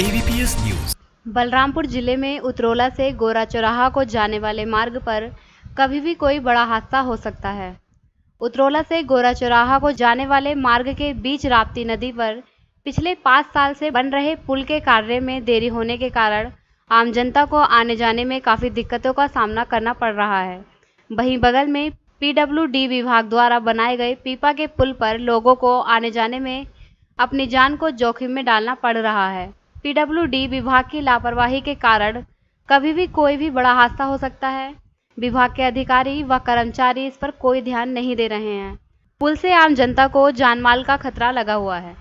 ABPS news Balrampur जिले में उतरोला से गोरा चौराहा को जाने वाले मार्ग पर कभी भी कोई बड़ा हादसा हो सकता है उतरोला से गोरा चौराहा को जाने वाले मार्ग के बीच राप्ती नदी पर पिछले पाँच साल से बन रहे पुल के कार्य में देरी होने के कारण आम जनता को आने जाने में काफ़ी दिक्कतों का सामना करना पड़ रहा है वहीं बगल में पीडब्ल्यूडी विभाग द्वारा बनाए गए पीपा के पुल पर लोगों को आने जाने में अपनी जान को जोखिम में डालना पड़ रहा है पीडब्ल्यू विभाग की लापरवाही के कारण कभी भी कोई भी बड़ा हादसा हो सकता है विभाग के अधिकारी व कर्मचारी इस पर कोई ध्यान नहीं दे रहे हैं पुल से आम जनता को जानमाल का खतरा लगा हुआ है